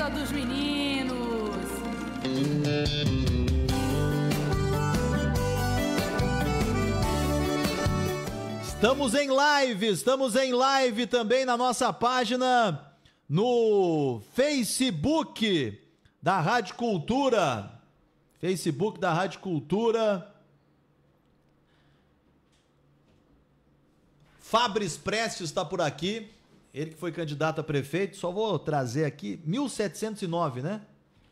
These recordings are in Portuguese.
festa dos meninos. Estamos em live, estamos em live também na nossa página no Facebook da Rádio Cultura. Facebook da Rádio Cultura. Fabris Prestes está por aqui. Ele que foi candidato a prefeito, só vou trazer aqui, 1709, né?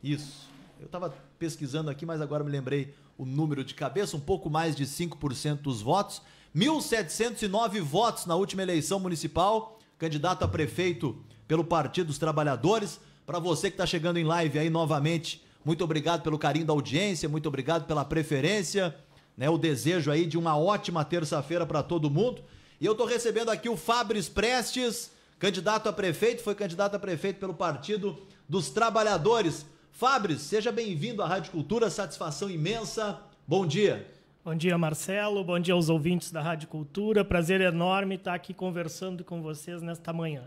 Isso. Eu estava pesquisando aqui, mas agora me lembrei o número de cabeça, um pouco mais de 5% dos votos. 1.709 votos na última eleição municipal, candidato a prefeito pelo Partido dos Trabalhadores. Para você que está chegando em live aí novamente, muito obrigado pelo carinho da audiência, muito obrigado pela preferência, né? O desejo aí de uma ótima terça-feira para todo mundo. E eu estou recebendo aqui o Fabris Prestes, Candidato a prefeito, foi candidato a prefeito pelo Partido dos Trabalhadores. Fabris, seja bem-vindo à Rádio Cultura, satisfação imensa. Bom dia. Bom dia, Marcelo. Bom dia aos ouvintes da Rádio Cultura. Prazer enorme estar aqui conversando com vocês nesta manhã.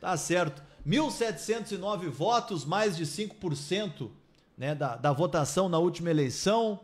Tá certo. 1.709 votos, mais de 5% né, da, da votação na última eleição.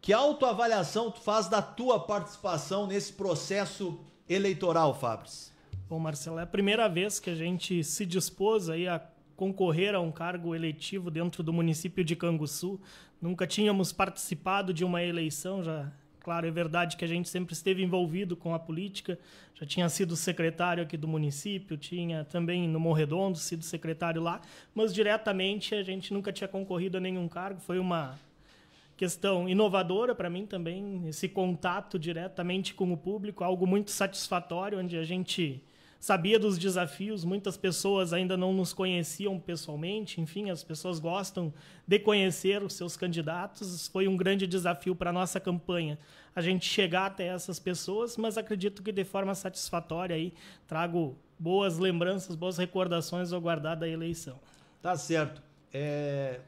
Que autoavaliação tu faz da tua participação nesse processo eleitoral, Fabris? Bom, Marcelo, é a primeira vez que a gente se dispôs aí a concorrer a um cargo eletivo dentro do município de Canguçu. Nunca tínhamos participado de uma eleição, já claro, é verdade que a gente sempre esteve envolvido com a política, já tinha sido secretário aqui do município, tinha também no Morredondo sido secretário lá, mas diretamente a gente nunca tinha concorrido a nenhum cargo, foi uma questão inovadora para mim também, esse contato diretamente com o público, algo muito satisfatório, onde a gente sabia dos desafios, muitas pessoas ainda não nos conheciam pessoalmente, enfim, as pessoas gostam de conhecer os seus candidatos. Foi um grande desafio para a nossa campanha a gente chegar até essas pessoas, mas acredito que de forma satisfatória aí trago boas lembranças, boas recordações ao guardar da eleição. Tá certo. É...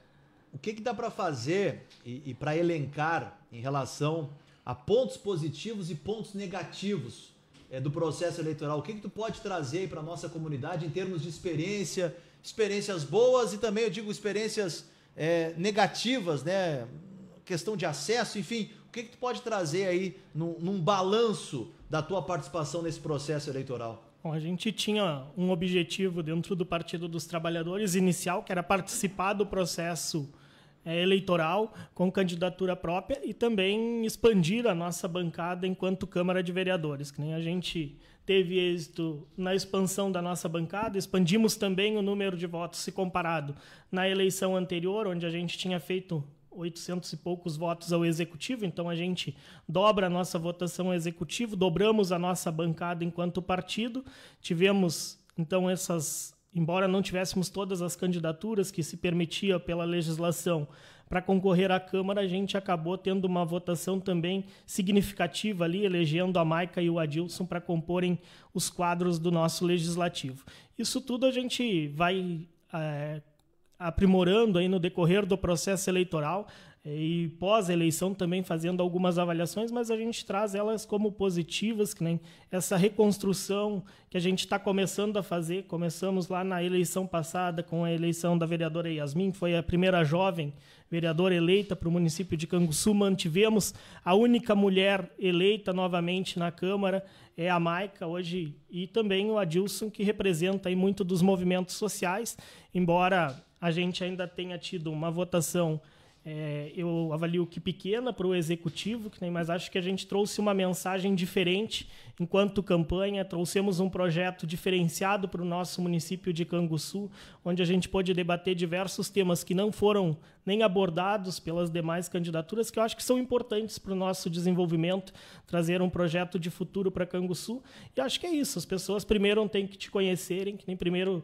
O que, que dá para fazer e, e para elencar em relação a pontos positivos e pontos negativos é, do processo eleitoral? O que, que tu pode trazer para a nossa comunidade em termos de experiência, experiências boas e também, eu digo, experiências é, negativas, né? Questão de acesso, enfim, o que, que tu pode trazer aí num, num balanço da tua participação nesse processo eleitoral? Bom, a gente tinha um objetivo dentro do Partido dos Trabalhadores inicial, que era participar do processo eleitoral é, eleitoral com candidatura própria e também expandir a nossa bancada enquanto Câmara de Vereadores, que nem a gente teve êxito na expansão da nossa bancada, expandimos também o número de votos se comparado na eleição anterior, onde a gente tinha feito 800 e poucos votos ao executivo, então a gente dobra a nossa votação ao executivo, dobramos a nossa bancada enquanto partido, tivemos então essas embora não tivéssemos todas as candidaturas que se permitia pela legislação para concorrer à Câmara, a gente acabou tendo uma votação também significativa ali, elegendo a Maica e o Adilson para comporem os quadros do nosso legislativo. Isso tudo a gente vai é, aprimorando aí no decorrer do processo eleitoral. É, e pós-eleição também fazendo algumas avaliações, mas a gente traz elas como positivas, que nem essa reconstrução que a gente está começando a fazer. Começamos lá na eleição passada com a eleição da vereadora Yasmin, que foi a primeira jovem vereadora eleita para o município de Canguçu. Mantivemos a única mulher eleita novamente na Câmara, é a Maica hoje, e também o Adilson, que representa aí muito dos movimentos sociais, embora a gente ainda tenha tido uma votação é, eu avalio que pequena para o executivo, que nem mais acho que a gente trouxe uma mensagem diferente enquanto campanha, trouxemos um projeto diferenciado para o nosso município de Canguçu, onde a gente pôde debater diversos temas que não foram nem abordados pelas demais candidaturas, que eu acho que são importantes para o nosso desenvolvimento, trazer um projeto de futuro para Canguçu. E acho que é isso, as pessoas primeiro têm que te conhecerem, que nem primeiro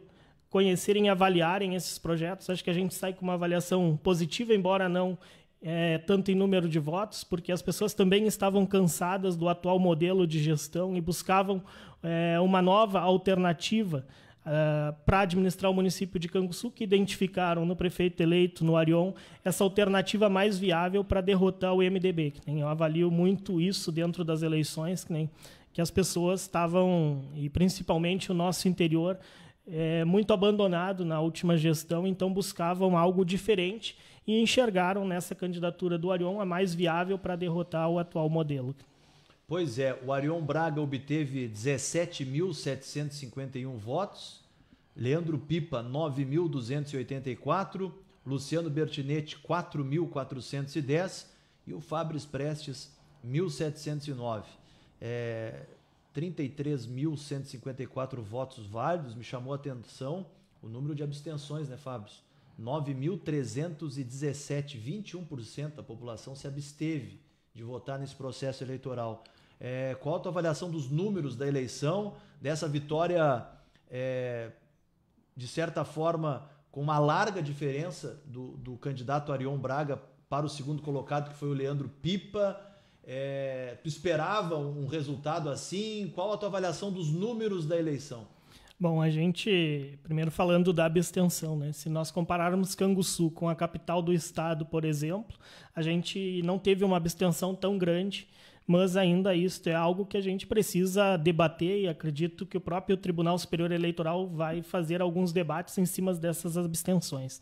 conhecerem e avaliarem esses projetos. Acho que a gente sai com uma avaliação positiva, embora não é, tanto em número de votos, porque as pessoas também estavam cansadas do atual modelo de gestão e buscavam é, uma nova alternativa Uh, para administrar o município de Canguçu, que identificaram no prefeito eleito, no Arion, essa alternativa mais viável para derrotar o MDB. Que, nem, eu avalio muito isso dentro das eleições, que, nem, que as pessoas estavam, e principalmente o nosso interior, é, muito abandonado na última gestão, então buscavam algo diferente e enxergaram nessa candidatura do Arion a mais viável para derrotar o atual modelo. Pois é, o Arion Braga obteve 17.751 votos, Leandro Pipa 9.284, Luciano Bertinetti 4.410 e o Fabris Prestes 1.709. É, 33.154 votos válidos, me chamou a atenção o número de abstenções, né, Fábio? 9.317, 21% da população se absteve de votar nesse processo eleitoral. É, qual a tua avaliação dos números da eleição, dessa vitória, é, de certa forma, com uma larga diferença do, do candidato Arion Braga para o segundo colocado, que foi o Leandro Pipa? É, tu esperava um resultado assim? Qual a tua avaliação dos números da eleição? Bom, a gente, primeiro falando da abstenção, né? Se nós compararmos Canguçu com a capital do estado, por exemplo, a gente não teve uma abstenção tão grande, mas ainda isso é algo que a gente precisa debater e acredito que o próprio Tribunal Superior Eleitoral vai fazer alguns debates em cima dessas abstenções.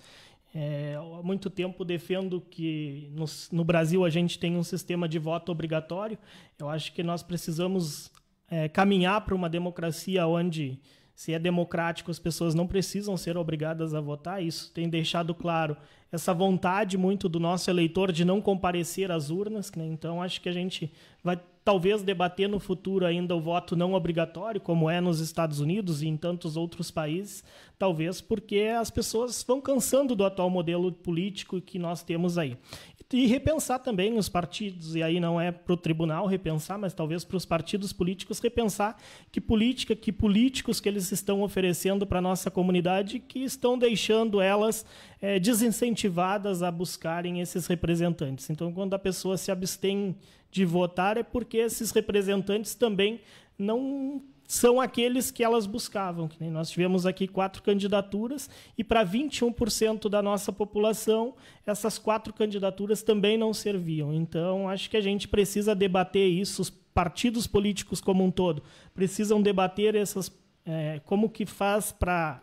É, há muito tempo defendo que no, no, Brasil a gente tem um sistema de voto obrigatório. Eu acho que nós precisamos é, caminhar para uma democracia onde se é democrático, as pessoas não precisam ser obrigadas a votar. Isso tem deixado claro essa vontade muito do nosso eleitor de não comparecer às urnas. Né? Então, acho que a gente vai talvez debater no futuro ainda o voto não obrigatório, como é nos Estados Unidos e em tantos outros países, talvez porque as pessoas vão cansando do atual modelo político que nós temos aí. E repensar também os partidos, e aí não é para o tribunal repensar, mas talvez para os partidos políticos repensar que política, que políticos que eles estão oferecendo para a nossa comunidade, que estão deixando elas é, desincentivadas a buscarem esses representantes. Então, quando a pessoa se abstém de votar, é porque esses representantes também não são aqueles que elas buscavam. Nós tivemos aqui quatro candidaturas e para 21% da nossa população, essas quatro candidaturas também não serviam. Então, acho que a gente precisa debater isso, os partidos políticos como um todo precisam debater essas é, como que faz para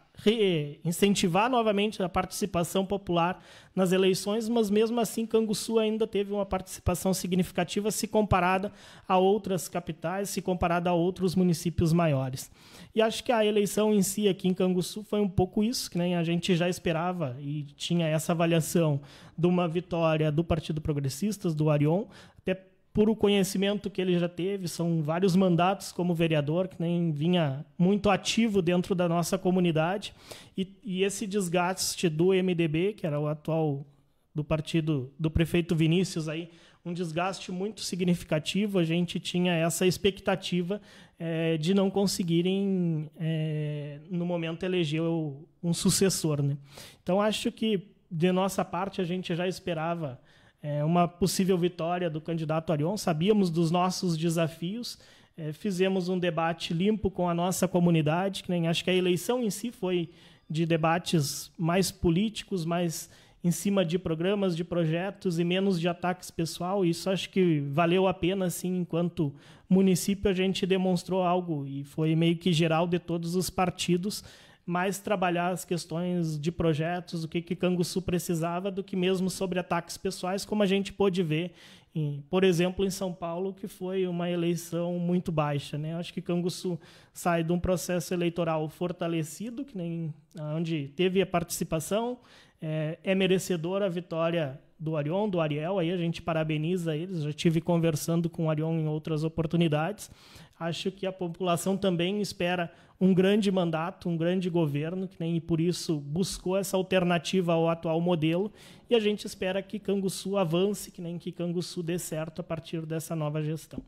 incentivar novamente a participação popular nas eleições, mas mesmo assim Canguçu ainda teve uma participação significativa se comparada a outras capitais, se comparada a outros municípios maiores. E acho que a eleição em si aqui em Canguçu foi um pouco isso, que nem a gente já esperava e tinha essa avaliação de uma vitória do Partido Progressistas, do Arion, até por o conhecimento que ele já teve, são vários mandatos como vereador, que nem vinha muito ativo dentro da nossa comunidade. E, e esse desgaste do MDB, que era o atual do partido do prefeito Vinícius aí, um desgaste muito significativo. A gente tinha essa expectativa é, de não conseguirem, é, no momento, eleger um sucessor. Né? Então, acho que, de nossa parte, a gente já esperava é, uma possível vitória do candidato Arion, sabíamos dos nossos desafios, é, fizemos um debate limpo com a nossa comunidade, que nem acho que a eleição em si foi de debates mais políticos, mais em cima de programas, de projetos e menos de ataques pessoal. Isso acho que valeu a pena, assim, enquanto município a gente demonstrou algo e foi meio que geral de todos os partidos mais trabalhar as questões de projetos, o que, que Canguçu precisava, do que mesmo sobre ataques pessoais, como a gente pôde ver, em, por exemplo, em São Paulo, que foi uma eleição muito baixa. Né? Acho que Canguçu sai de um processo eleitoral fortalecido, que nem onde teve a participação, é, é merecedora a vitória do Arion, do Ariel, aí a gente parabeniza eles, já tive conversando com o Arion em outras oportunidades, acho que a população também espera um grande mandato, um grande governo, que nem por isso buscou essa alternativa ao atual modelo, e a gente espera que Canguçu avance, que nem que Canguçu dê certo a partir dessa nova gestão.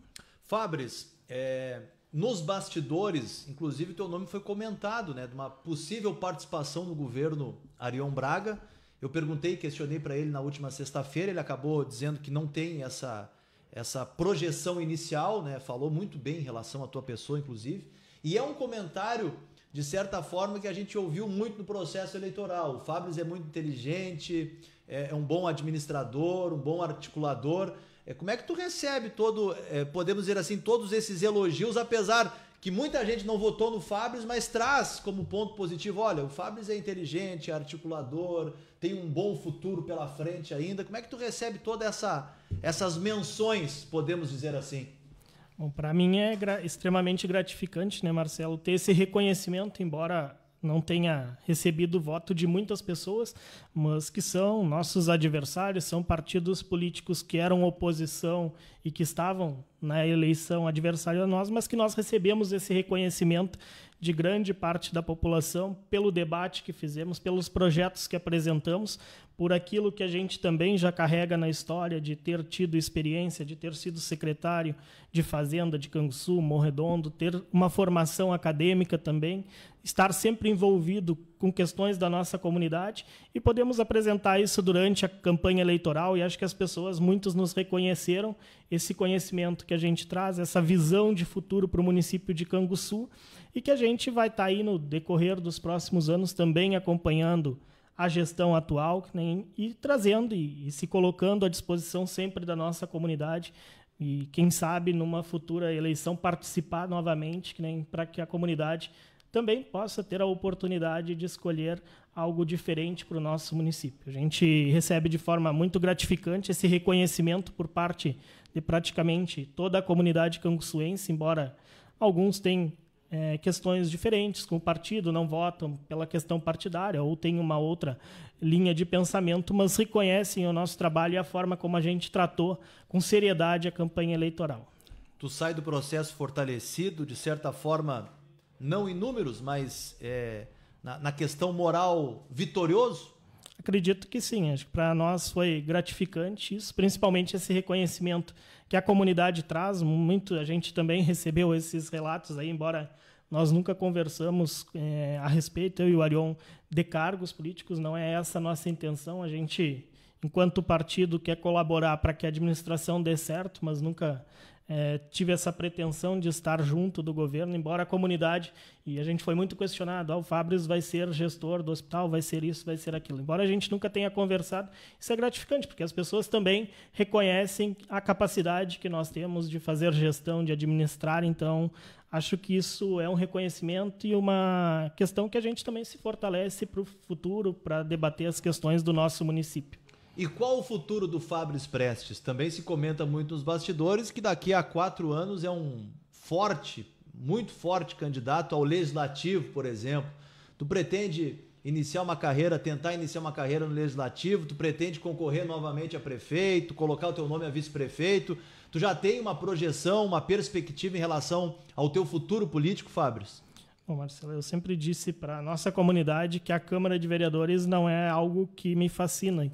Fabris, é, nos bastidores, inclusive teu nome foi comentado, né, de uma possível participação no governo Arião Braga. Eu perguntei, questionei para ele na última sexta-feira, ele acabou dizendo que não tem essa essa projeção inicial, né? Falou muito bem em relação à tua pessoa, inclusive. E é um comentário, de certa forma, que a gente ouviu muito no processo eleitoral. O Fabris é muito inteligente, é, é um bom administrador, um bom articulador. É, como é que tu recebe todo, é, podemos dizer assim, todos esses elogios, apesar que muita gente não votou no Fabris, mas traz como ponto positivo, olha, o Fabris é inteligente, é articulador, tem um bom futuro pela frente ainda. Como é que tu recebe toda essa essas menções, podemos dizer assim? Bom, para mim é gra extremamente gratificante, né, Marcelo, ter esse reconhecimento, embora não tenha recebido o voto de muitas pessoas, mas que são nossos adversários, são partidos políticos que eram oposição e que estavam na eleição adversária a nós, mas que nós recebemos esse reconhecimento de grande parte da população pelo debate que fizemos, pelos projetos que apresentamos, por aquilo que a gente também já carrega na história de ter tido experiência, de ter sido secretário de Fazenda de Canguçu, Morredondo, ter uma formação acadêmica também, estar sempre envolvido com questões da nossa comunidade e podemos apresentar isso durante a campanha eleitoral e acho que as pessoas, muitos nos reconheceram esse conhecimento que a gente traz, essa visão de futuro para o município de Canguçu e que a gente vai estar tá aí no decorrer dos próximos anos também acompanhando a gestão atual e trazendo e, e se colocando à disposição sempre da nossa comunidade e quem sabe numa futura eleição participar novamente, para que a comunidade também possa ter a oportunidade de escolher algo diferente para o nosso município. A gente recebe de forma muito gratificante esse reconhecimento por parte de praticamente toda a comunidade canguçuense, embora alguns tenham é, questões diferentes com o partido, não votam pela questão partidária ou têm uma outra linha de pensamento, mas reconhecem o nosso trabalho e a forma como a gente tratou com seriedade a campanha eleitoral. Tu sai do processo fortalecido, de certa forma, não em números, mas é, na, na questão moral vitorioso? Acredito que sim. Acho que para nós foi gratificante isso, principalmente esse reconhecimento que a comunidade traz. Muito a gente também recebeu esses relatos aí, embora nós nunca conversamos é, a respeito, eu e o Arion, de cargos políticos. Não é essa a nossa intenção. A gente, enquanto partido, quer colaborar para que a administração dê certo, mas nunca é, tive essa pretensão de estar junto do governo, embora a comunidade, e a gente foi muito questionado, ah, o Fabris vai ser gestor do hospital, vai ser isso, vai ser aquilo. Embora a gente nunca tenha conversado, isso é gratificante, porque as pessoas também reconhecem a capacidade que nós temos de fazer gestão, de administrar, então acho que isso é um reconhecimento e uma questão que a gente também se fortalece para o futuro, para debater as questões do nosso município. E qual o futuro do Fabris Prestes? Também se comenta muito nos bastidores que daqui a quatro anos é um forte, muito forte candidato ao legislativo, por exemplo. Tu pretende iniciar uma carreira, tentar iniciar uma carreira no legislativo, tu pretende concorrer novamente a prefeito, colocar o teu nome a vice-prefeito? Tu já tem uma projeção, uma perspectiva em relação ao teu futuro político, Fabris? Bom, Marcelo, eu sempre disse para a nossa comunidade que a Câmara de Vereadores não é algo que me fascina.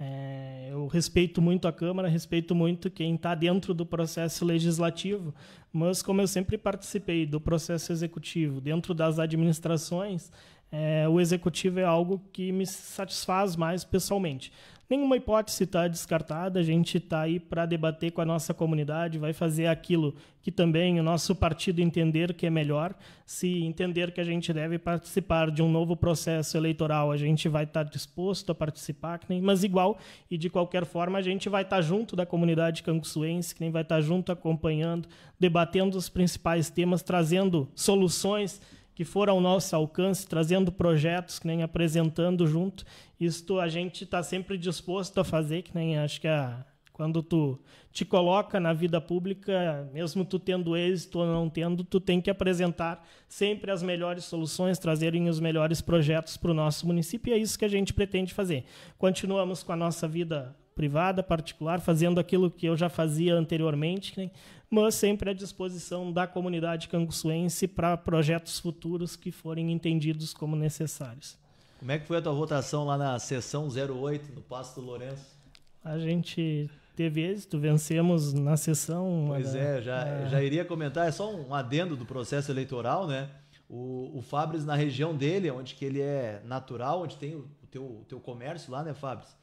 É, eu respeito muito a Câmara, respeito muito quem está dentro do processo legislativo, mas como eu sempre participei do processo executivo, dentro das administrações, é, o executivo é algo que me satisfaz mais pessoalmente. Nenhuma hipótese está descartada, a gente está aí para debater com a nossa comunidade, vai fazer aquilo que também o nosso partido entender que é melhor. Se entender que a gente deve participar de um novo processo eleitoral, a gente vai estar tá disposto a participar, que nem, mas igual, e de qualquer forma, a gente vai estar tá junto da comunidade canguçuense, que nem vai estar tá junto acompanhando, debatendo os principais temas, trazendo soluções que for ao nosso alcance, trazendo projetos, que nem apresentando junto. Isto a gente está sempre disposto a fazer, que nem acho que a, quando tu te coloca na vida pública, mesmo tu tendo êxito ou não tendo, tu tem que apresentar sempre as melhores soluções, trazerem os melhores projetos para o nosso município, e é isso que a gente pretende fazer. Continuamos com a nossa vida privada, particular, fazendo aquilo que eu já fazia anteriormente, né? mas sempre à disposição da comunidade canguçuense para projetos futuros que forem entendidos como necessários. Como é que foi a tua votação lá na sessão 08, no Passo do Lourenço? A gente teve êxito, vencemos na sessão. Pois né? é, já, é. já iria comentar, é só um adendo do processo eleitoral, né? O, o Fabris, na região dele, onde que ele é natural, onde tem o, o teu, o teu comércio lá, né, Fabris?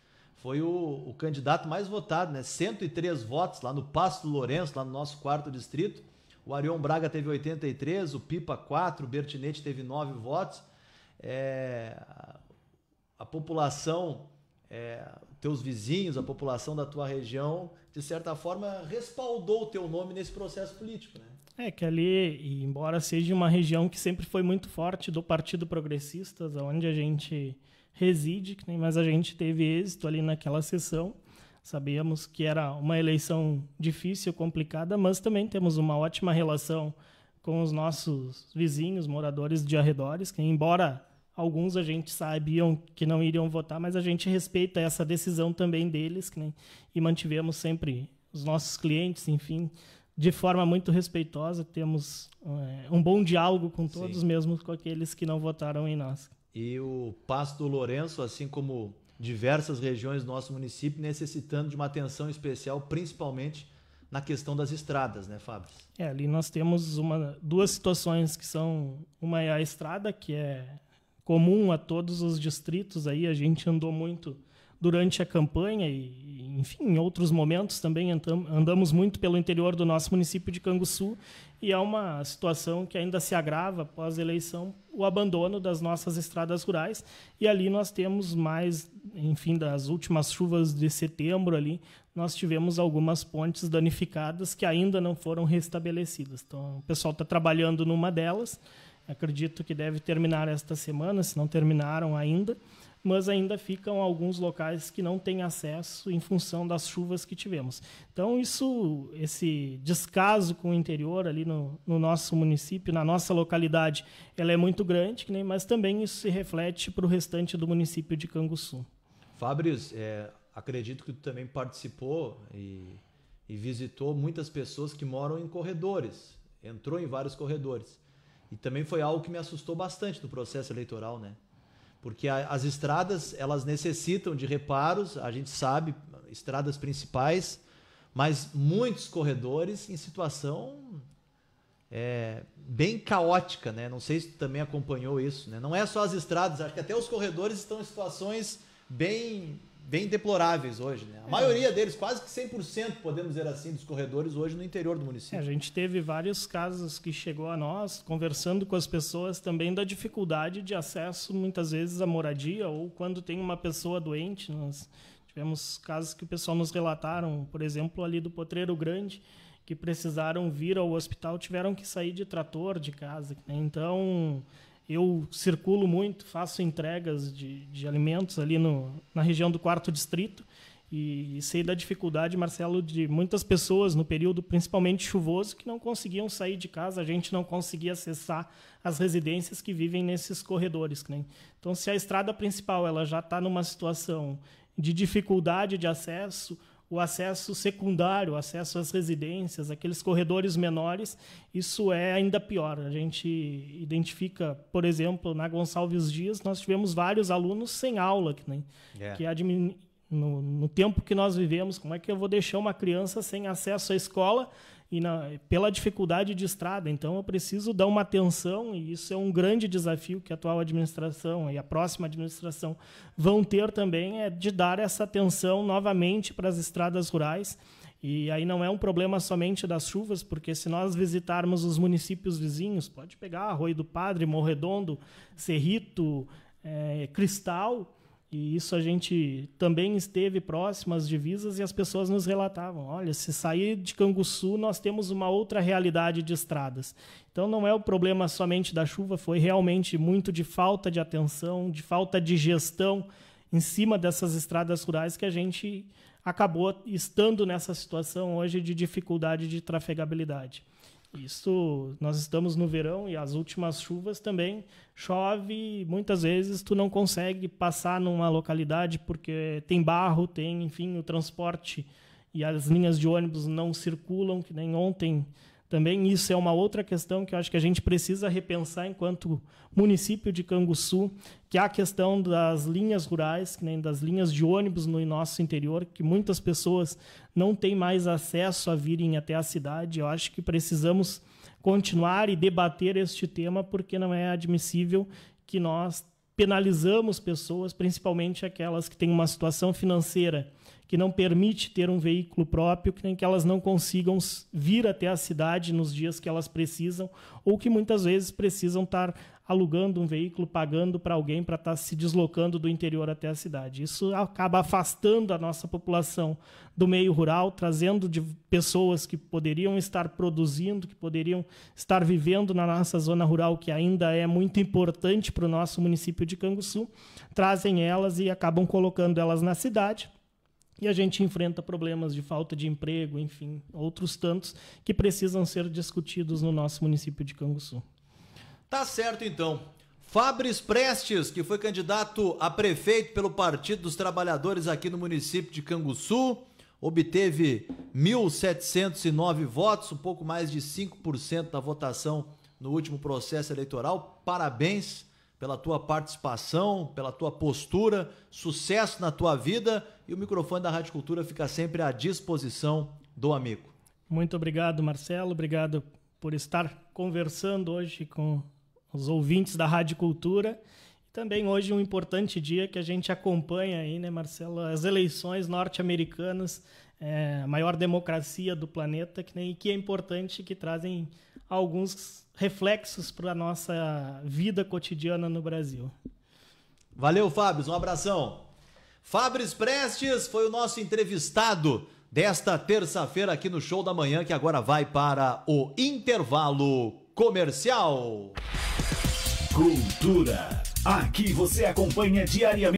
foi o, o, candidato mais votado, né? 103 votos lá no Pasto Lourenço, lá no nosso quarto distrito. O Arion Braga teve 83, o Pipa 4, o Bertinete teve 9 votos. É, a população, é, teus vizinhos, a população da tua região, de certa forma, respaldou o teu nome nesse processo político, né? É que ali, embora seja uma região que sempre foi muito forte do Partido Progressistas, onde a gente reside, que nem mais a gente teve êxito ali naquela sessão. Sabíamos que era uma eleição difícil, complicada, mas também temos uma ótima relação com os nossos vizinhos, moradores de arredores, que embora alguns a gente sabiam que não iriam votar, mas a gente respeita essa decisão também deles, nem e mantivemos sempre os nossos clientes, enfim, de forma muito respeitosa, temos é, um bom diálogo com todos, Sim. mesmo com aqueles que não votaram em nós e o Passo do Lourenço, assim como diversas regiões do nosso município, necessitando de uma atenção especial, principalmente na questão das estradas, né, Fábio? É, ali nós temos uma, duas situações que são uma é a estrada que é comum a todos os distritos aí, a gente andou muito durante a campanha e, enfim, em outros momentos também andamos muito pelo interior do nosso município de Canguçu e é uma situação que ainda se agrava após a eleição, o abandono das nossas estradas rurais. E ali nós temos mais, enfim, das últimas chuvas de setembro ali, nós tivemos algumas pontes danificadas que ainda não foram restabelecidas. Então, o pessoal está trabalhando numa delas, acredito que deve terminar esta semana, se não terminaram ainda mas ainda ficam alguns locais que não têm acesso em função das chuvas que tivemos. Então, isso, esse descaso com o interior ali no, no nosso município, na nossa localidade, ela é muito grande, né? mas também isso se reflete para o restante do município de Canguçu. Fábio, é, acredito que tu também participou e, e visitou muitas pessoas que moram em corredores, entrou em vários corredores. E também foi algo que me assustou bastante no processo eleitoral, né? porque a, as estradas elas necessitam de reparos, a gente sabe, estradas principais, mas muitos corredores em situação é, bem caótica, né? Não sei se tu também acompanhou isso, né? Não é só as estradas, acho que até os corredores estão em situações bem bem deploráveis hoje. Né? A é. maioria deles, quase que 100%, podemos dizer assim, dos corredores hoje no interior do município. É, a gente teve vários casos que chegou a nós, conversando com as pessoas também da dificuldade de acesso, muitas vezes, à moradia ou quando tem uma pessoa doente. Nós tivemos casos que o pessoal nos relataram, por exemplo, ali do Potreiro Grande, que precisaram vir ao hospital, tiveram que sair de trator de casa. Né? Então eu circulo muito, faço entregas de, de alimentos ali no, na região do quarto distrito e, e sei da dificuldade, Marcelo, de muitas pessoas no período principalmente chuvoso que não conseguiam sair de casa, a gente não conseguia acessar as residências que vivem nesses corredores. Né? Então, se a estrada principal ela já está numa situação de dificuldade de acesso, o acesso secundário, o acesso às residências, aqueles corredores menores, isso é ainda pior. A gente identifica, por exemplo, na Gonçalves Dias, nós tivemos vários alunos sem aula, que, nem, yeah. É. que no, no tempo que nós vivemos, como é que eu vou deixar uma criança sem acesso à escola e na, pela dificuldade de estrada. Então, eu preciso dar uma atenção, e isso é um grande desafio que a atual administração e a próxima administração vão ter também, é de dar essa atenção novamente para as estradas rurais. E aí não é um problema somente das chuvas, porque se nós visitarmos os municípios vizinhos, pode pegar Arroio do Padre, Morredondo, Cerrito, é, Cristal, e isso a gente também esteve próximo às divisas e as pessoas nos relatavam: olha, se sair de Canguçu, nós temos uma outra realidade de estradas. Então não é o problema somente da chuva, foi realmente muito de falta de atenção, de falta de gestão em cima dessas estradas rurais que a gente acabou estando nessa situação hoje de dificuldade de trafegabilidade. Isso, nós estamos no verão e as últimas chuvas também chove, muitas vezes tu não consegue passar numa localidade porque tem barro, tem, enfim, o transporte e as linhas de ônibus não circulam, que nem ontem também isso é uma outra questão que eu acho que a gente precisa repensar enquanto município de Canguçu, que é a questão das linhas rurais, que nem das linhas de ônibus no nosso interior, que muitas pessoas não têm mais acesso a virem até a cidade. Eu acho que precisamos continuar e debater este tema, porque não é admissível que nós penalizamos pessoas, principalmente aquelas que têm uma situação financeira que não permite ter um veículo próprio, que nem que elas não consigam vir até a cidade nos dias que elas precisam, ou que muitas vezes precisam estar alugando um veículo, pagando para alguém para estar tá se deslocando do interior até a cidade. Isso acaba afastando a nossa população do meio rural, trazendo de pessoas que poderiam estar produzindo, que poderiam estar vivendo na nossa zona rural, que ainda é muito importante para o nosso município de Canguçu, trazem elas e acabam colocando elas na cidade e a gente enfrenta problemas de falta de emprego, enfim, outros tantos que precisam ser discutidos no nosso município de Canguçu. Tá certo então. Fabris Prestes, que foi candidato a prefeito pelo Partido dos Trabalhadores aqui no município de Canguçu, obteve 1.709 votos, um pouco mais de 5% da votação no último processo eleitoral. Parabéns pela tua participação, pela tua postura, sucesso na tua vida e o microfone da Rádio Cultura fica sempre à disposição do amigo. Muito obrigado, Marcelo. Obrigado por estar conversando hoje com os ouvintes da Rádio Cultura. E também hoje um importante dia que a gente acompanha aí, né, Marcelo, as eleições norte-americanas, é, a maior democracia do planeta, que, nem que é importante que trazem alguns reflexos para a nossa vida cotidiana no Brasil. Valeu, Fábio, um abração. Fabris Prestes foi o nosso entrevistado desta terça-feira aqui no Show da Manhã, que agora vai para o intervalo comercial. Cultura. Aqui você acompanha diariamente.